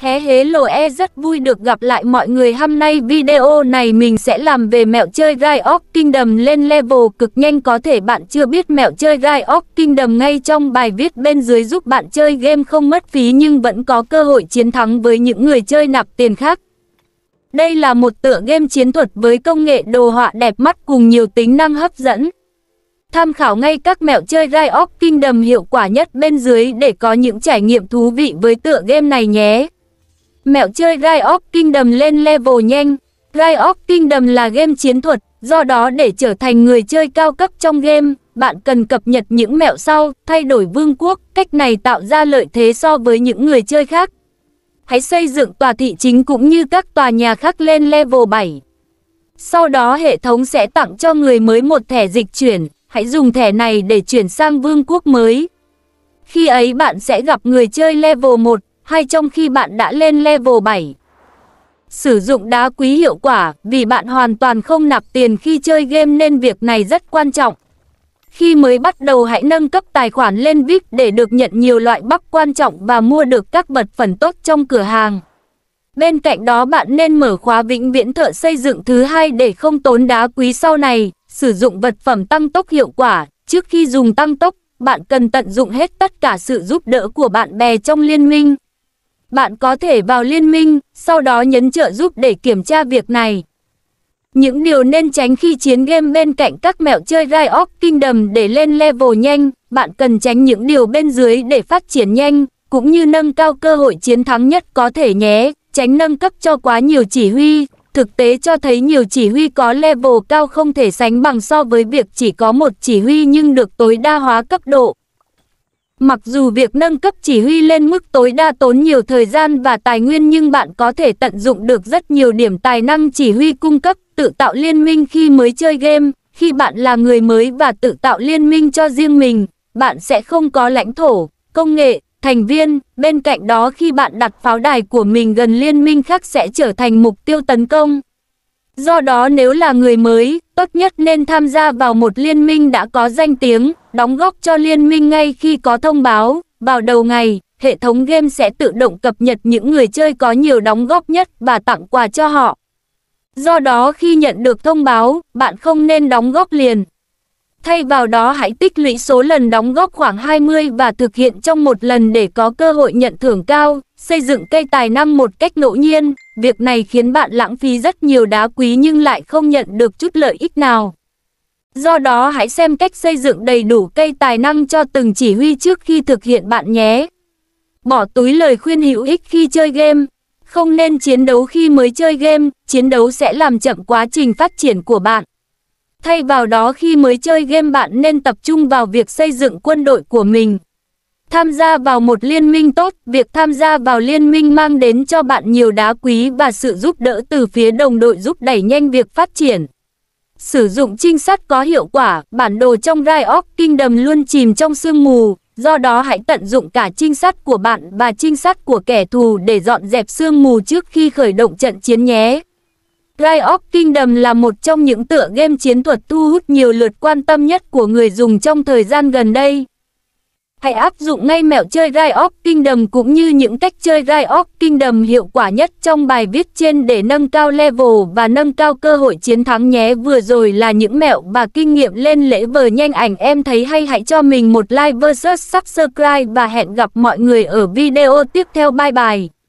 Hé hé lộ e rất vui được gặp lại mọi người hôm nay video này mình sẽ làm về mẹo chơi Rise of Kingdom lên level cực nhanh có thể bạn chưa biết mẹo chơi Rise of Kingdom ngay trong bài viết bên dưới giúp bạn chơi game không mất phí nhưng vẫn có cơ hội chiến thắng với những người chơi nạp tiền khác. Đây là một tựa game chiến thuật với công nghệ đồ họa đẹp mắt cùng nhiều tính năng hấp dẫn. Tham khảo ngay các mẹo chơi Rise of Kingdom hiệu quả nhất bên dưới để có những trải nghiệm thú vị với tựa game này nhé. Mẹo chơi Rise of Kingdom lên level nhanh. Rise of Kingdom là game chiến thuật, do đó để trở thành người chơi cao cấp trong game, bạn cần cập nhật những mẹo sau, thay đổi vương quốc, cách này tạo ra lợi thế so với những người chơi khác. Hãy xây dựng tòa thị chính cũng như các tòa nhà khác lên level 7. Sau đó hệ thống sẽ tặng cho người mới một thẻ dịch chuyển, hãy dùng thẻ này để chuyển sang vương quốc mới. Khi ấy bạn sẽ gặp người chơi level 1, hay trong khi bạn đã lên level 7. Sử dụng đá quý hiệu quả vì bạn hoàn toàn không nạp tiền khi chơi game nên việc này rất quan trọng. Khi mới bắt đầu hãy nâng cấp tài khoản lên VIP để được nhận nhiều loại bắp quan trọng và mua được các vật phẩm tốt trong cửa hàng. Bên cạnh đó bạn nên mở khóa vĩnh viễn thợ xây dựng thứ hai để không tốn đá quý sau này, sử dụng vật phẩm tăng tốc hiệu quả. Trước khi dùng tăng tốc, bạn cần tận dụng hết tất cả sự giúp đỡ của bạn bè trong liên minh bạn có thể vào liên minh, sau đó nhấn trợ giúp để kiểm tra việc này. Những điều nên tránh khi chiến game bên cạnh các mẹo chơi Riot Kingdom để lên level nhanh, bạn cần tránh những điều bên dưới để phát triển nhanh, cũng như nâng cao cơ hội chiến thắng nhất có thể nhé, tránh nâng cấp cho quá nhiều chỉ huy. Thực tế cho thấy nhiều chỉ huy có level cao không thể sánh bằng so với việc chỉ có một chỉ huy nhưng được tối đa hóa cấp độ. Mặc dù việc nâng cấp chỉ huy lên mức tối đa tốn nhiều thời gian và tài nguyên nhưng bạn có thể tận dụng được rất nhiều điểm tài năng chỉ huy cung cấp, tự tạo liên minh khi mới chơi game, khi bạn là người mới và tự tạo liên minh cho riêng mình, bạn sẽ không có lãnh thổ, công nghệ, thành viên, bên cạnh đó khi bạn đặt pháo đài của mình gần liên minh khác sẽ trở thành mục tiêu tấn công. Do đó nếu là người mới, tốt nhất nên tham gia vào một liên minh đã có danh tiếng, đóng góp cho liên minh ngay khi có thông báo. Vào đầu ngày, hệ thống game sẽ tự động cập nhật những người chơi có nhiều đóng góp nhất và tặng quà cho họ. Do đó khi nhận được thông báo, bạn không nên đóng góp liền, Thay vào đó hãy tích lũy số lần đóng góp khoảng 20 và thực hiện trong một lần để có cơ hội nhận thưởng cao, xây dựng cây tài năng một cách ngẫu nhiên. Việc này khiến bạn lãng phí rất nhiều đá quý nhưng lại không nhận được chút lợi ích nào. Do đó hãy xem cách xây dựng đầy đủ cây tài năng cho từng chỉ huy trước khi thực hiện bạn nhé. Bỏ túi lời khuyên hữu ích khi chơi game. Không nên chiến đấu khi mới chơi game, chiến đấu sẽ làm chậm quá trình phát triển của bạn. Thay vào đó khi mới chơi game bạn nên tập trung vào việc xây dựng quân đội của mình. Tham gia vào một liên minh tốt, việc tham gia vào liên minh mang đến cho bạn nhiều đá quý và sự giúp đỡ từ phía đồng đội giúp đẩy nhanh việc phát triển. Sử dụng trinh sát có hiệu quả, bản đồ trong Rai of Kingdom luôn chìm trong sương mù, do đó hãy tận dụng cả trinh sát của bạn và trinh sát của kẻ thù để dọn dẹp sương mù trước khi khởi động trận chiến nhé. Rise Kingdom là một trong những tựa game chiến thuật thu hút nhiều lượt quan tâm nhất của người dùng trong thời gian gần đây. Hãy áp dụng ngay mẹo chơi Rise Kingdom cũng như những cách chơi Rise Kingdom hiệu quả nhất trong bài viết trên để nâng cao level và nâng cao cơ hội chiến thắng nhé. Vừa rồi là những mẹo và kinh nghiệm lên lễ vờ nhanh ảnh em thấy hay hãy cho mình một like versus subscribe và hẹn gặp mọi người ở video tiếp theo. Bye bye!